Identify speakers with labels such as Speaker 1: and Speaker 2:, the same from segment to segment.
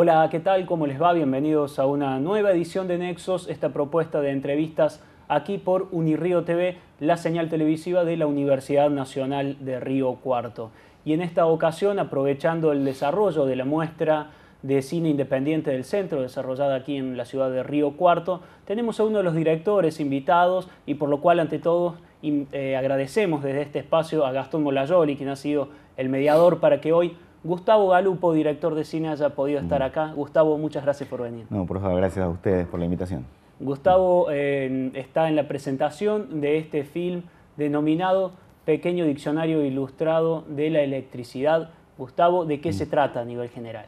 Speaker 1: Hola, ¿qué tal? ¿Cómo les va? Bienvenidos a una nueva edición de Nexos, esta propuesta de entrevistas aquí por Unirío TV, la señal televisiva de la Universidad Nacional de Río Cuarto. Y en esta ocasión, aprovechando el desarrollo de la muestra de cine independiente del centro, desarrollada aquí en la ciudad de Río Cuarto, tenemos a uno de los directores invitados y por lo cual, ante todo, eh, agradecemos desde este espacio a Gastón Molayoli, quien ha sido el mediador para que hoy Gustavo Galupo, director de cine, haya podido estar mm. acá. Gustavo, muchas gracias por venir.
Speaker 2: No, por favor, gracias a ustedes por la invitación.
Speaker 1: Gustavo eh, está en la presentación de este film denominado Pequeño Diccionario Ilustrado de la Electricidad. Gustavo, ¿de qué mm. se trata a nivel general?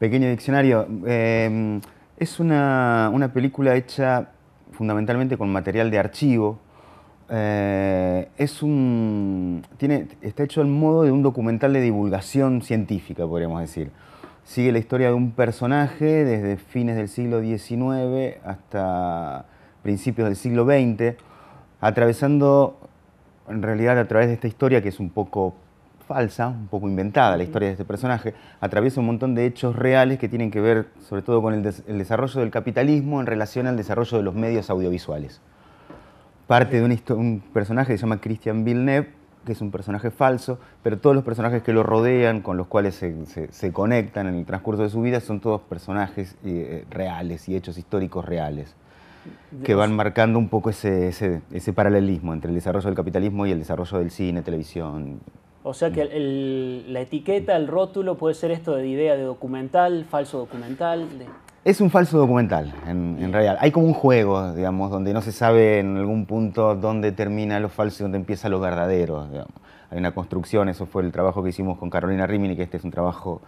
Speaker 2: Pequeño Diccionario em, es una, una película hecha fundamentalmente con material de archivo, eh, es un, tiene, está hecho en modo de un documental de divulgación científica, podríamos decir. Sigue la historia de un personaje desde fines del siglo XIX hasta principios del siglo XX, atravesando, en realidad a través de esta historia que es un poco falsa, un poco inventada la historia de este personaje, atraviesa un montón de hechos reales que tienen que ver sobre todo con el desarrollo del capitalismo en relación al desarrollo de los medios audiovisuales parte de un, personaje que se llama Christian Villeneuve, que es un personaje falso, pero todos los personajes que lo rodean, con los cuales se, conectan en el transcurso de su vida, son todos personajes eh, eh, reales y hechos históricos reales, que van marcando un poco ese, paralelismo entre el desarrollo del capitalismo y el desarrollo del cine, televisión.
Speaker 1: O sea que la etiqueta, el rótulo puede ser esto de idea de documental, falso documental.
Speaker 2: Es un falso documental, en, realidad. Hay como un juego, digamos, donde no se sabe en algún punto dónde termina lo falso y dónde empieza lo verdadero. Hay una construcción, eso fue el trabajo que hicimos con Carolina Rimini, que este es un trabajo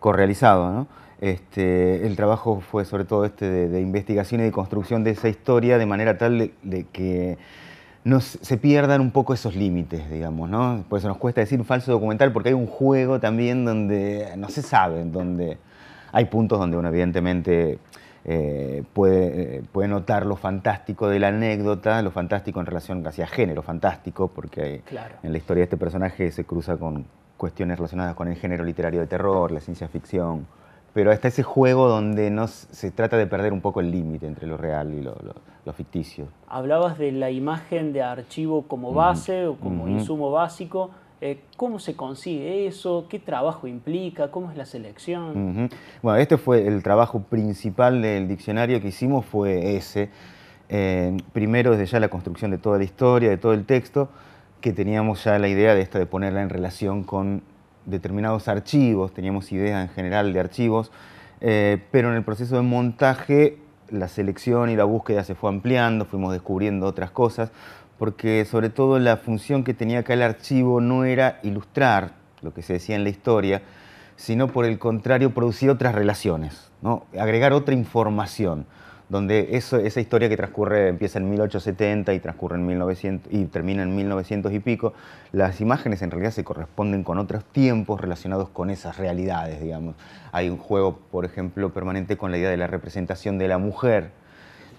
Speaker 2: correalizado. ¿no? Este, el trabajo fue sobre todo este de, investigación y de construcción de esa historia de manera tal de, que no se pierdan un poco esos límites, digamos, ¿no? Por eso nos cuesta decir falso documental, porque hay un juego también donde no se sabe, donde hay puntos donde uno evidentemente eh, eh, puede, notar lo fantástico de la anécdota, lo fantástico en relación casi a género fantástico, porque en la historia de este personaje se cruza con cuestiones relacionadas con el género literario de terror, la ciencia ficción, pero está ese juego donde se trata de perder un poco el límite entre lo real y lo, ficticio.
Speaker 1: Hablabas de la imagen de archivo como base o como insumo básico. Eh, ¿Cómo se consigue eso? ¿Qué trabajo implica? ¿Cómo es la selección?
Speaker 2: Bueno, este fue el trabajo principal del diccionario que hicimos, fue ese. Eh, primero, desde ya la construcción de toda la historia, de todo el texto, que teníamos ya la idea de esta de ponerla en relación con determinados archivos, teníamos ideas en general de archivos, eh, pero en el proceso de montaje la selección y la búsqueda se fue ampliando, fuimos descubriendo otras cosas porque sobre todo la función que tenía acá el archivo no era ilustrar lo que se decía en la historia, sino por el contrario producir otras relaciones, ¿no? agregar otra información, donde esa historia que transcurre empieza en 1870 y transcurre en 1900 y termina en 1900 y pico, las imágenes en realidad se corresponden con otros tiempos relacionados con esas realidades, digamos. Hay un juego, por ejemplo, permanente con la idea de la representación de la mujer,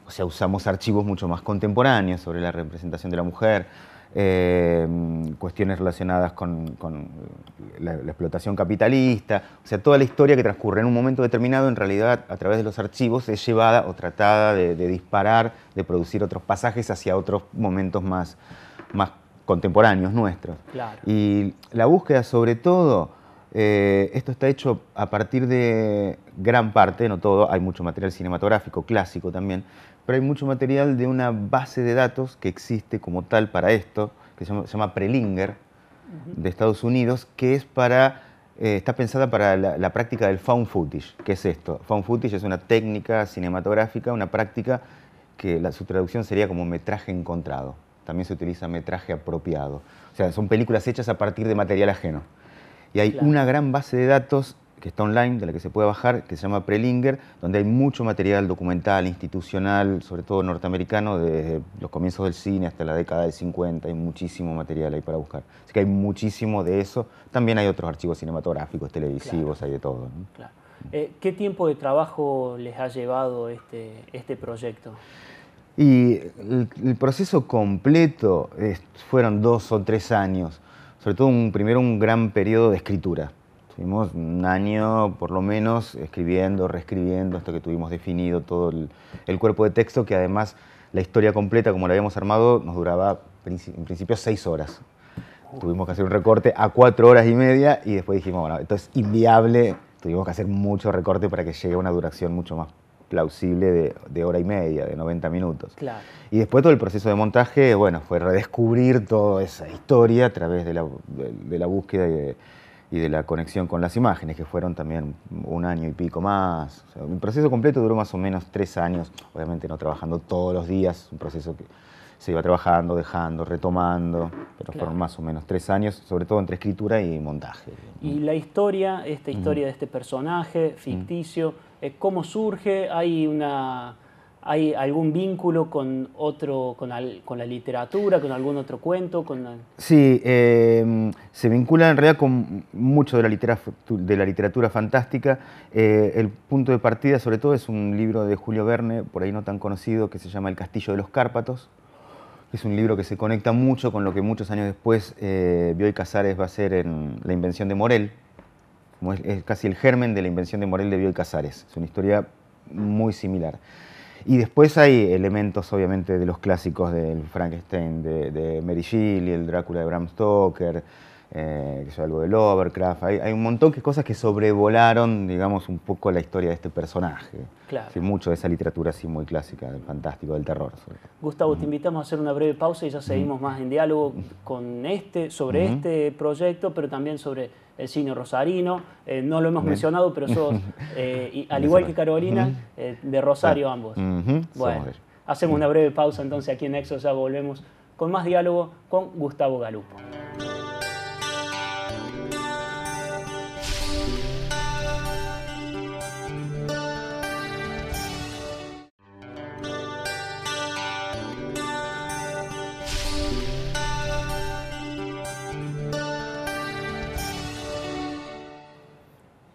Speaker 2: o sea, usamos archivos mucho más contemporáneos sobre la representación de la mujer, eh, cuestiones relacionadas con, la, explotación capitalista, o sea, toda la historia que transcurre en un momento determinado, en realidad a través de los archivos es llevada o tratada de, disparar, de producir otros pasajes hacia otros momentos más, contemporáneos nuestros. Y la búsqueda sobre todo... Eh, esto está hecho a partir de gran parte, no todo, hay mucho material cinematográfico clásico también, pero hay mucho material de una base de datos que existe como tal para esto, que se llama, Prelinger, de Estados Unidos, que es para, eh, está pensada para la, práctica del found footage. ¿Qué es esto? Found footage es una técnica cinematográfica, una práctica que la, su traducción sería como metraje encontrado. También se utiliza metraje apropiado. O sea, son películas hechas a partir de material ajeno. Y hay una gran base de datos que está online, de la que se puede bajar, que se llama Prelinger, donde hay mucho material documental, institucional, sobre todo norteamericano, desde los comienzos del cine hasta la década del 50, hay muchísimo material ahí para buscar. Así que hay muchísimo de eso. También hay otros archivos cinematográficos, televisivos, hay de todo.
Speaker 1: Eh, ¿Qué tiempo de trabajo les ha llevado este, este proyecto?
Speaker 2: Y el, proceso completo fueron dos o tres años, sobre todo un, primero un gran periodo de escritura Tuvimos un año por lo menos escribiendo, reescribiendo, hasta que tuvimos definido todo el, cuerpo de texto, que además la historia completa, como la habíamos armado, nos duraba en principio seis horas. Tuvimos que hacer un recorte a cuatro horas y media y después dijimos, bueno, esto es inviable, tuvimos que hacer mucho recorte para que llegue a una duración mucho más plausible de, hora y media, de 90 minutos. Y después todo el proceso de montaje, bueno, fue redescubrir toda esa historia a través de la, de, de la búsqueda y de, y de la conexión con las imágenes, que fueron también un año y pico más. un proceso completo duró más o menos tres años, obviamente no trabajando todos los días, un proceso que se iba trabajando, dejando, retomando, pero fueron más o menos tres años, sobre todo entre escritura y montaje.
Speaker 1: Y la historia, esta historia de este personaje ficticio, eh, ¿cómo surge? ¿Hay una ¿Hay algún vínculo con otro, con, la literatura, con algún otro cuento? Con
Speaker 2: Sí, em, se vincula en realidad con mucho de la, literatura, de la literatura fantástica. Eh, el punto de partida, sobre todo, es un libro de Julio Verne, por ahí no tan conocido, que se llama El Castillo de los Cárpatos. Es un libro que se conecta mucho con lo que muchos años después eh, Bioy Casares va a hacer en La Invención de Morel. es, es, casi el germen de la invención de Morel de Bioy Casares. Es una historia muy similar. Y después hay elementos, obviamente, de los clásicos del Frankenstein de, de Mary Shelley, el Drácula de Bram Stoker, eh, que que algo del Lovecraft hay, un montón de cosas que sobrevolaron, digamos, un poco la historia de este personaje. Claro. mucho de esa literatura así muy clásica, del fantástico, del terror.
Speaker 1: Gustavo, te invitamos a hacer una breve pausa y ya seguimos más en diálogo con este, sobre este proyecto, pero también sobre el cine rosarino. Eh, no lo hemos mencionado, pero sos, eh, al igual que Carolina, de Rosario ambos. Bueno, hacemos una breve pausa entonces aquí en Nexo, ya volvemos con más diálogo con Gustavo Galupo.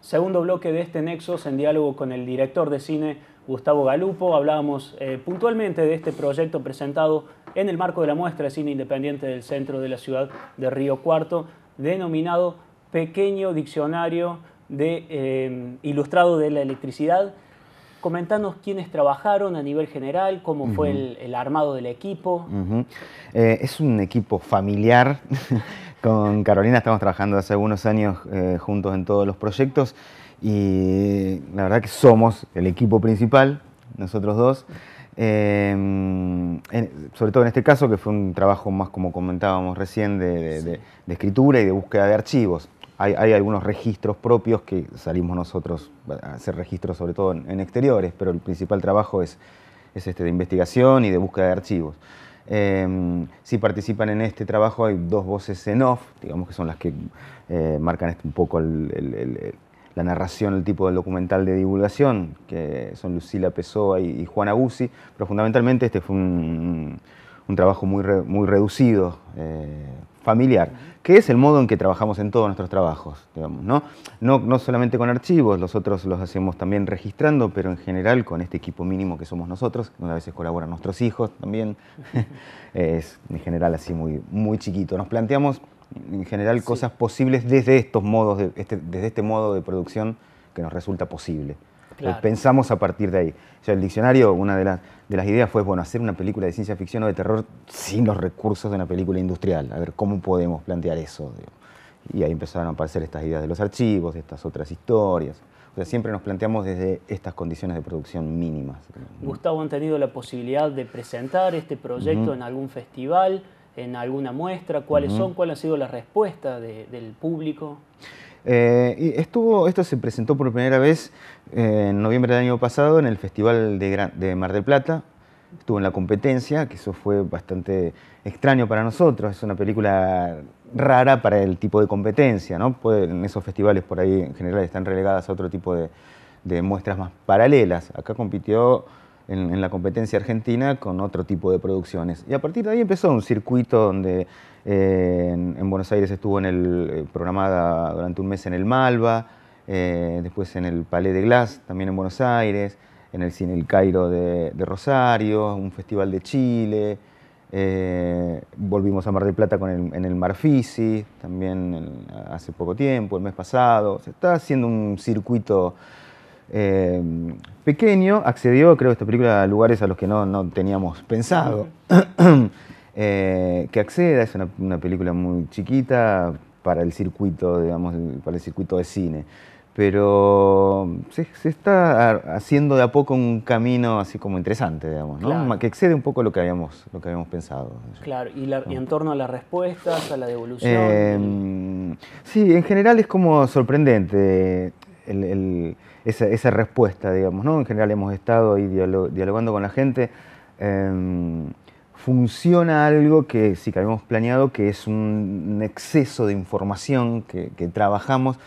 Speaker 1: Segundo bloque de este Nexos en diálogo con el director de cine Gustavo Galupo. Hablábamos eh, puntualmente de este proyecto presentado en el marco de la muestra de cine independiente del centro de la ciudad de Río Cuarto, denominado Pequeño Diccionario de, eh, Ilustrado de la Electricidad. Comentanos quiénes trabajaron a nivel general, cómo fue el, armado del equipo.
Speaker 2: Eh, es un equipo familiar. Con Carolina estamos trabajando hace algunos años eh, juntos en todos los proyectos y la verdad que somos el equipo principal, nosotros dos. Em, sobre todo en este caso, que fue un trabajo más como comentábamos recién de, escritura y de búsqueda de archivos. Hay, algunos registros propios que salimos nosotros a hacer registros, sobre todo en, exteriores, pero el principal trabajo es, es este de investigación y de búsqueda de archivos. Em, si participan en este trabajo hay dos voces en off, digamos que son las que eh, marcan este un poco la narración, el tipo del documental de divulgación, que son Lucila Pessoa y, y Juana Guzzi, pero fundamentalmente este fue un, trabajo muy, muy reducido. Eh, familiar, que es el modo en que trabajamos en todos nuestros trabajos, digamos, ¿no? ¿no? solamente con archivos, los los hacemos también registrando, pero en general con este equipo mínimo que somos nosotros, donde a veces colaboran nuestros hijos también, es en general así muy, muy chiquito. Nos planteamos en general cosas posibles desde estos modos, este, desde este modo de producción que nos resulta posible. Pensamos a partir de ahí. el diccionario, una de, las, ideas fue, bueno, hacer una película de ciencia ficción o de terror sin los recursos de una película industrial. A ver, ¿cómo podemos plantear eso? Y ahí empezaron a aparecer estas ideas de los archivos, de estas otras historias. O sea, siempre nos planteamos desde estas condiciones de producción mínimas.
Speaker 1: Gustavo, ¿han tenido la posibilidad de presentar este proyecto en algún festival, en alguna muestra? ¿Cuáles son? ¿Cuál ha sido la respuesta del público?
Speaker 2: Eh, y estuvo, esto se presentó por primera vez eh, en noviembre del año pasado en el Festival de, de, Mar del Plata. Estuvo en la competencia, que eso fue bastante extraño para nosotros. Es una película rara para el tipo de competencia, ¿no? en esos festivales por ahí en general están relegadas a otro tipo de, muestras más paralelas. Acá compitió en, en, la competencia argentina con otro tipo de producciones. Y a partir de ahí empezó un circuito donde en, Buenos Aires estuvo en el, eh, programada durante un mes en el Malva, eh, después en el Palais de Glass, también en Buenos Aires, en el Cine El Cairo de, Rosario, un festival de Chile. Eh, volvimos a Mar del Plata con el, en el Marfisi, también hace poco tiempo, el mes pasado. Se está haciendo un circuito pequeño. Accedió, creo, esta película a lugares a los que no, no teníamos pensado. Eh, que acceda. Es una, película muy chiquita para el circuito, digamos, para el circuito de cine. Pero se, está haciendo de a poco un camino así como interesante, digamos, ¿no? que excede un poco lo que habíamos, lo que habíamos pensado.
Speaker 1: Claro, ¿Y, en torno a las respuestas, a la devolución.
Speaker 2: Em, sí, en general es como sorprendente. esa, respuesta, digamos, ¿no? En general hemos estado ahí dialogando con la gente. Em, funciona algo que sí que habíamos planeado, que es un exceso de información que, trabajamos,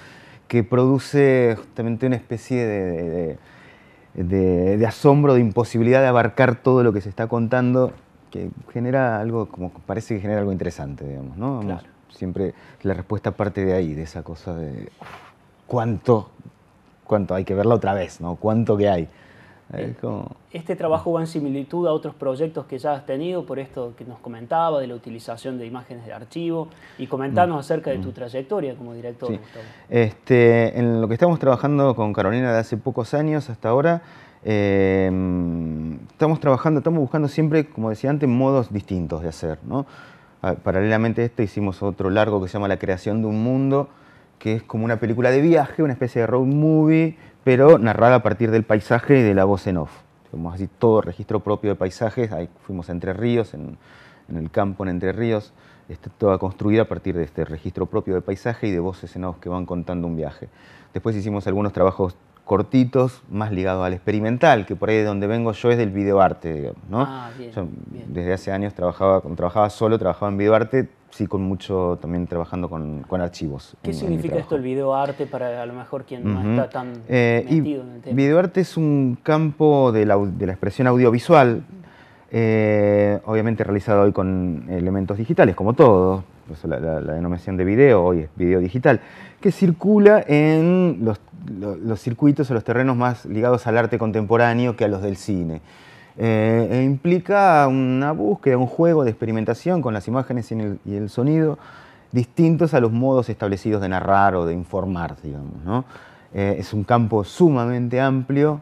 Speaker 2: que produce justamente una especie de, asombro, de imposibilidad de abarcar todo lo que se está contando, que genera algo, como parece que genera algo interesante, digamos, ¿no? Siempre la respuesta parte de ahí, de esa cosa de cuánto, cuánto hay que verla otra vez, ¿no? Cuánto que hay. Eh,
Speaker 1: ¿Este trabajo va en similitud a otros proyectos que ya has tenido por esto que nos comentaba, de la utilización de imágenes de archivo? Y comentanos mm, acerca de tu mm. trayectoria como director,
Speaker 2: este, en lo que estamos trabajando con Carolina de hace pocos años hasta ahora, eh, estamos trabajando, estamos buscando siempre, como decía antes, modos distintos de hacer. Ah, paralelamente a este hicimos otro largo que se llama La creación de un mundo, que es como una película de viaje, una especie de road movie, pero narrada a partir del paisaje y de la voz en off. Como así todo registro propio de paisajes, ahí fuimos a Entre Ríos, en, el campo en Entre Ríos, está toda construida a partir de este registro propio de paisaje y de voces en off que van contando un viaje. Después hicimos algunos trabajos cortitos, más ligados al experimental, que por ahí de donde vengo yo es del videoarte, ah, desde hace años trabajaba solo, trabajaba en videoarte, sí, con mucho también trabajando con, con archivos. ¿Qué significa esto
Speaker 1: el videoarte para a lo mejor quien no está tan
Speaker 2: eh, metido en el tema? Videoarte es un campo de la, expresión audiovisual, eh, obviamente realizado hoy con elementos digitales, como todo. La, denominación de video hoy es video digital, que circula en los circuitos o los terrenos más ligados al arte contemporáneo que a los del cine. Eh, e implica una búsqueda, un juego de experimentación con las imágenes y el, sonido distintos a los modos establecidos de narrar o de informar, digamos. Eh, es un campo sumamente amplio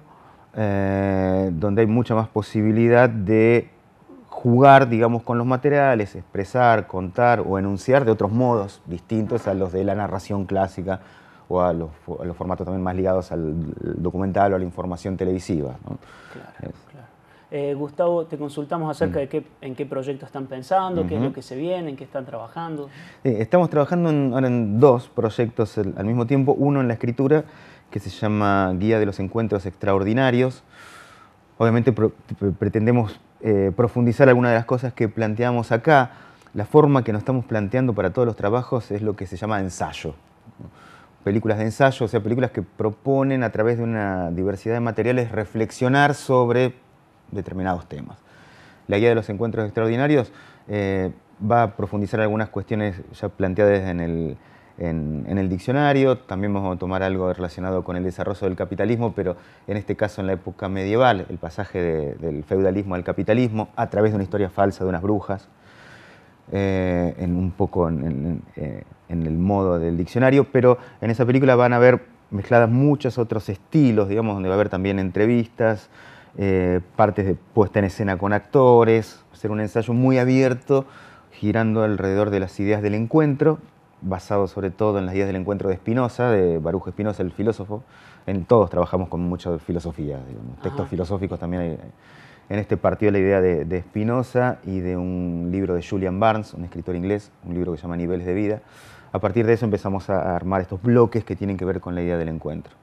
Speaker 2: eh, donde hay mucha más posibilidad de jugar, digamos, con los materiales, expresar, contar o enunciar de otros modos distintos a los de la narración clásica o a los, formatos también más ligados al documental o a la información televisiva.
Speaker 1: Eh, Gustavo, te consultamos acerca de mm. qué, en qué proyecto están pensando, qué es lo que se viene, en qué están trabajando.
Speaker 2: estamos trabajando en, ahora en dos proyectos al, mismo tiempo, uno en la escritura, que se llama Guía de los Encuentros Extraordinarios. Obviamente pretendemos eh, profundizar algunas de las cosas que planteamos acá. La forma que nos estamos planteando para todos los trabajos es lo que se llama ensayo. Películas de ensayo, o sea, películas que proponen a través de una diversidad de materiales reflexionar sobre determinados temas. La guía de los encuentros extraordinarios eh, va a profundizar algunas cuestiones ya planteadas en el, diccionario, también vamos a tomar algo relacionado con el desarrollo del capitalismo, pero en este caso en la época medieval, el pasaje del feudalismo al capitalismo a través de una historia falsa de unas brujas, eh, en un poco en, eh, en, el modo del diccionario, pero en esa película van a ver mezcladas muchos otros estilos, digamos, donde va a haber también entrevistas, eh, partes de puesta en escena con actores, hacer un ensayo muy abierto, girando alrededor de las ideas del encuentro, basado sobre todo en las ideas del encuentro de Spinoza, de Baruch Spinoza, el filósofo. En todos trabajamos con mucha filosofía, textos filosóficos también En este partido la idea de, de Spinoza y de un libro de Julian Barnes, un escritor inglés, un libro que se llama Niveles de Vida. A partir de eso empezamos a armar estos bloques que tienen que ver con la idea del encuentro.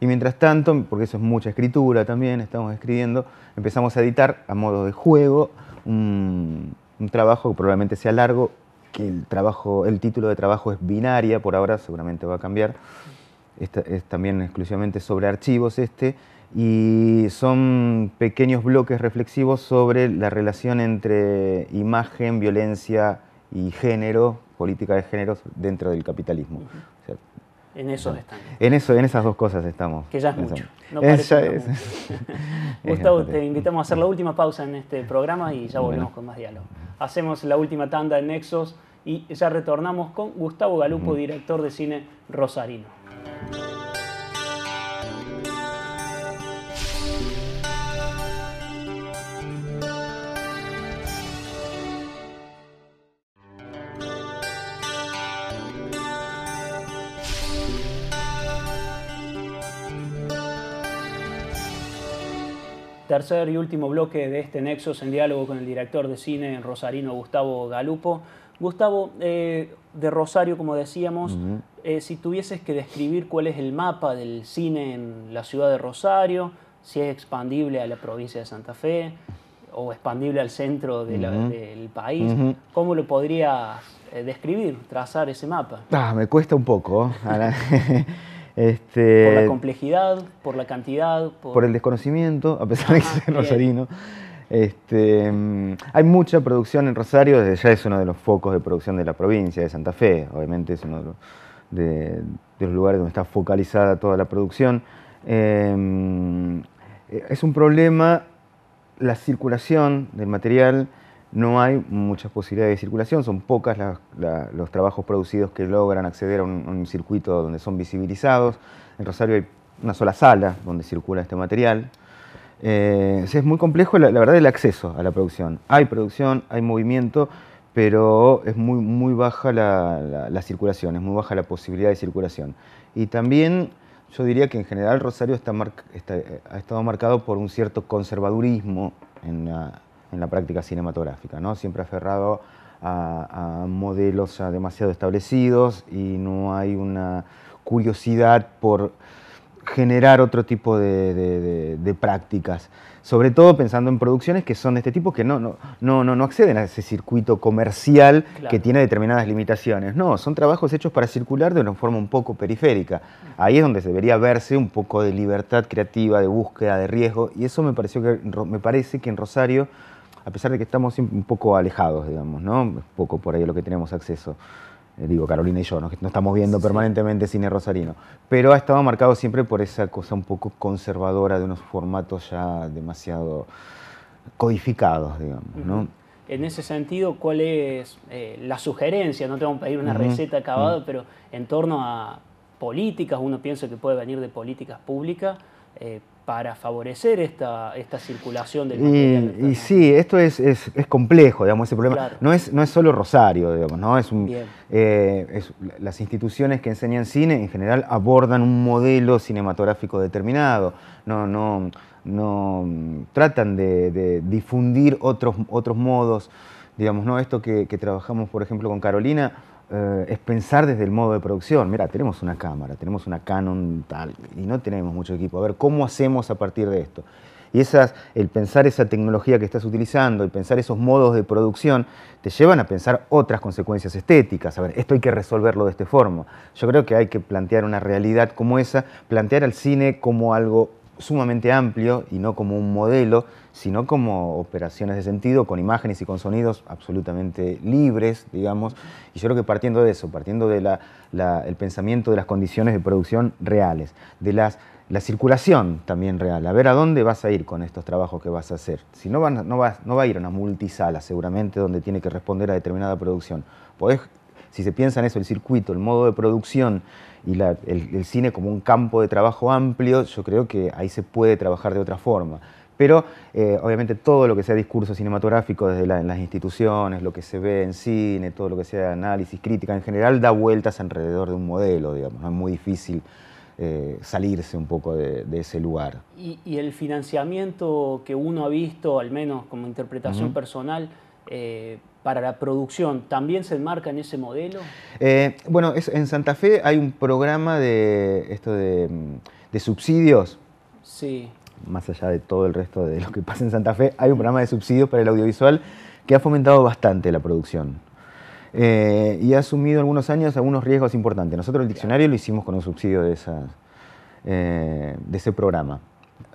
Speaker 2: Y mientras tanto, porque eso es mucha escritura también, estamos escribiendo, empezamos a editar a modo de juego un, trabajo que probablemente sea largo, que el, trabajo, el título de trabajo es binaria, por ahora seguramente va a cambiar. es también exclusivamente sobre archivos este, y son pequeños bloques reflexivos sobre la relación entre imagen, violencia y género, política de género dentro del capitalismo. En eso estamos. En, eso, en esas dos cosas estamos. Que ya es mucho. Gustavo, te
Speaker 1: invitamos a hacer la última pausa en este programa y ya volvemos con más diálogo. Hacemos la última tanda en Nexos y ya retornamos con Gustavo Galupo, director de cine rosarino. tercer y último bloque de este Nexos en diálogo con el director de cine en rosarino Gustavo Galupo. Gustavo, eh, de Rosario, como decíamos, eh, si tuvieses que describir cuál es el mapa del cine en la ciudad de Rosario, si es expandible a la provincia de Santa Fe o expandible al centro del país, ¿cómo lo podrías eh, describir, trazar ese mapa?
Speaker 2: Ah, me cuesta un poco. Este, por la
Speaker 1: complejidad, por la cantidad. Por,
Speaker 2: el desconocimiento, a pesar de que es rosarino. Este, mm, hay mucha producción en Rosario, desde ya es uno de los focos de producción de la provincia de Santa Fe, obviamente es uno de los, lugares donde está focalizada toda la producción. Em, eh, es un problema la circulación del material no hay muchas posibilidades de circulación, son pocas los trabajos producidos que logran acceder a un, circuito donde son visibilizados. En Rosario hay una sola sala donde circula este material. Eh, es muy complejo, la, verdad, el acceso a la producción. Hay producción, hay movimiento, pero es muy, muy baja la circulación, es muy baja la posibilidad de circulación. Y también yo diría que en general Rosario ha estado marcado por un cierto conservadurismo en la en la práctica cinematográfica, ¿no? Siempre aferrado a, modelos demasiado establecidos y no hay una curiosidad por generar otro tipo de, prácticas, sobre todo pensando en producciones que son de este tipo que no, no, no, no acceden a ese circuito comercial que tiene determinadas limitaciones. No, son trabajos hechos para circular de una forma un poco periférica. Ahí es donde debería verse un poco de libertad creativa, de búsqueda, de riesgo, y eso me, pareció que, me parece que en Rosario a pesar de que estamos un poco alejados, digamos, ¿no? Un poco por ahí a lo que tenemos acceso. Eh, digo, Carolina y yo, no, estamos viendo permanentemente cine rosarino, pero ha estado marcado siempre por esa cosa un poco conservadora de unos formatos ya demasiado codificados, digamos, ¿no?
Speaker 1: En ese sentido, ¿cuál es eh, la sugerencia? No te vamos a pedir una receta acabada, pero en torno a políticas, uno piensa que puede venir de políticas públicas, eh, para favorecer esta, esta circulación del material.
Speaker 2: Y, y sí, esto es, complejo, digamos, ese problema. No, es, no es solo Rosario, digamos, ¿no? Es, eh, las instituciones que enseñan cine en general abordan un modelo cinematográfico determinado. No, no, no tratan de, difundir otros, otros modos. Digamos, ¿no? Esto que trabajamos, por ejemplo, con Carolina, eh, es pensar desde el modo de producción. Mira, tenemos una cámara, tenemos una Canon tal, y no tenemos mucho equipo. A ver, ¿cómo hacemos a partir de esto? Y esas, el pensar esa tecnología que estás utilizando, el pensar esos modos de producción, te llevan a pensar otras consecuencias estéticas. A ver, esto hay que resolverlo de esta forma. Yo creo que hay que plantear una realidad como esa, plantear al cine como algo sumamente amplio y no como un modelo, sino como operaciones de sentido, con imágenes y con sonidos absolutamente libres, digamos. Y yo creo que partiendo de eso, partiendo del pensamiento de las condiciones de producción reales, de las, la circulación también real, a ver a dónde vas a ir con estos trabajos que vas a hacer. Si no, van, no, vas, no va a ir a una multisala seguramente donde tiene que responder a determinada producción, podés si se piensa en eso, el circuito, el modo de producción y el, cine como un campo de trabajo amplio, yo creo que ahí se puede trabajar de otra forma. Pero eh, obviamente todo lo que sea discurso cinematográfico desde las instituciones, lo que se ve en cine, todo lo que sea análisis, crítica en general, da vueltas alrededor de un modelo, digamos. Es muy difícil eh, salirse un poco de, ese lugar.
Speaker 1: Y, el financiamiento que uno ha visto, al menos como interpretación personal, eh, para la producción, ¿también se enmarca en ese modelo?
Speaker 2: Eh, bueno, en Santa Fe hay un programa mm, de, subsidios. Sí. Más allá de todo el resto de lo que pasa en Santa Fe, hay un programa de subsidios para el audiovisual que ha fomentado bastante la producción. Eh, y ha asumido algunos años algunos riesgos importantes. Nosotros el diccionario lo hicimos con un subsidio de ese programa.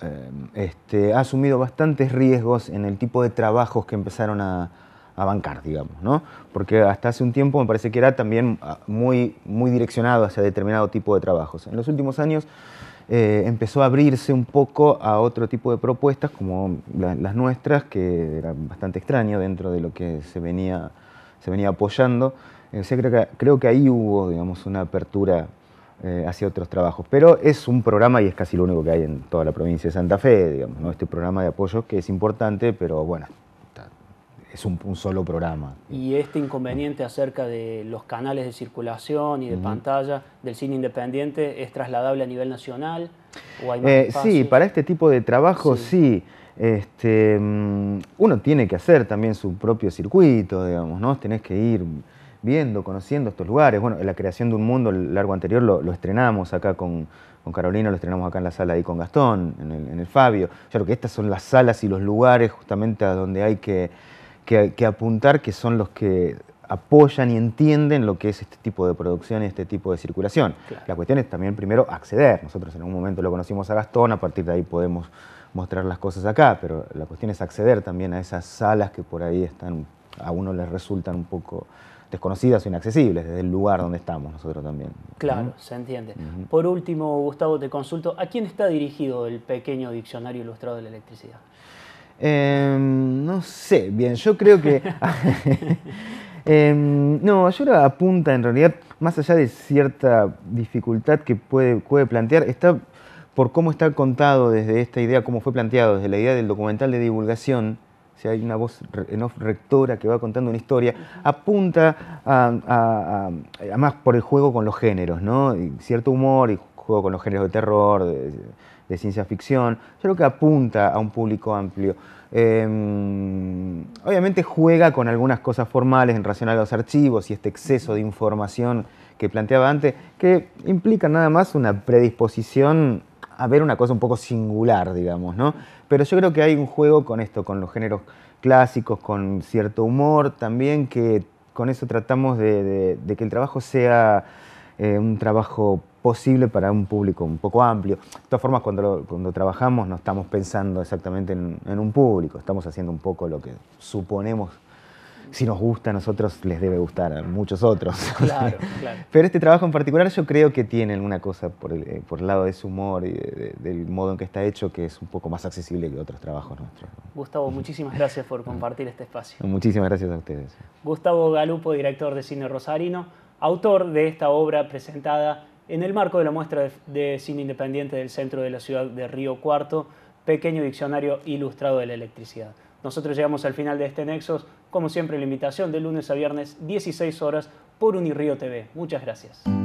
Speaker 2: Eh, este, ha asumido bastantes riesgos en el tipo de trabajos que empezaron a, bancar, digamos, ¿no? Porque hasta hace un tiempo me parece que era también ah, muy, muy direccionado hacia determinado tipo de trabajos. En los últimos años eh, empezó a abrirse un poco a otro tipo de propuestas como las nuestras, que eran bastante extraño dentro de lo que se venía, se venía apoyando. Eh, creo, que, creo que ahí hubo, digamos, una apertura eh, hacia otros trabajos. Pero es un programa y es casi lo único que hay en toda la provincia de Santa Fe, digamos, ¿no? este programa de apoyo que es importante, pero bueno, es un, solo programa.
Speaker 1: Y este inconveniente acerca de los canales de circulación y de pantalla del cine independiente es trasladable a nivel nacional o hay eh, sí, para
Speaker 2: este tipo de trabajo sí. Este, mm, uno tiene que hacer también su propio circuito, digamos, ¿no? Tenés que ir viendo, conociendo estos lugares. Bueno, en la creación de un mundo, el largo anterior, lo, estrenamos acá con, con, Carolina, lo estrenamos acá en la sala ahí con Gastón, en el, en el Fabio. Claro que estas son las salas y los lugares justamente a donde hay que, que, apuntar, que son los que apoyan y entienden lo que es este tipo de producción y este tipo de circulación. La cuestión es también primero acceder. Nosotros en un momento lo conocimos a Gastón, a partir de ahí podemos mostrar las cosas acá, pero la cuestión es acceder también a esas salas que por ahí están, a uno les resultan un poco desconocidas o inaccesibles desde el lugar donde estamos nosotros también.
Speaker 1: Claro, se entiende. Por último, Gustavo, te consulto, ¿a quién está dirigido el pequeño diccionario ilustrado de la electricidad?
Speaker 2: Em, no sé, bien, yo creo que... Em, no, yo apunta en realidad, más allá de cierta dificultad que puede, puede plantear, está por cómo está contado desde esta idea, cómo fue planteado, desde la idea del documental de divulgación, si hay una voz en off rectora que va contando una historia, apunta a, además por el juego con los géneros, ¿no? cierto humor y juego con los géneros de terror, de, ciencia ficción, yo creo que apunta a un público amplio. Em, obviamente juega con algunas cosas formales en relación a los archivos y este exceso de información que planteaba antes, que implica nada más una predisposición a ver una cosa un poco singular, digamos, ¿no? Pero yo creo que hay un juego con esto, con los géneros clásicos, con cierto humor también, que con eso tratamos de, que el trabajo sea eh, un trabajo posible para un público un poco amplio. De todas formas, cuando, cuando trabajamos no estamos pensando exactamente en un público, estamos haciendo un poco lo que suponemos si nos gusta a nosotros, les debe gustar a muchos otros. Claro, claro. Pero este trabajo en particular yo creo que tiene alguna cosa por el, eh, lado de su humor y del modo en que está hecho que es un poco más accesible que otros trabajos nuestros.
Speaker 1: Gustavo, muchísimas gracias por compartir este espacio.
Speaker 2: Muchísimas gracias a ustedes.
Speaker 1: Gustavo Galupo, director de Cine Rosarino, autor de esta obra presentada en el marco de la muestra de cine independiente del centro de la ciudad de Río Cuarto, Pequeño Diccionario Ilustrado de la Electricidad. Nosotros llegamos al final de este nexo. Como siempre, la invitación de lunes a viernes, 16 horas, por Unirío TV. Muchas gracias.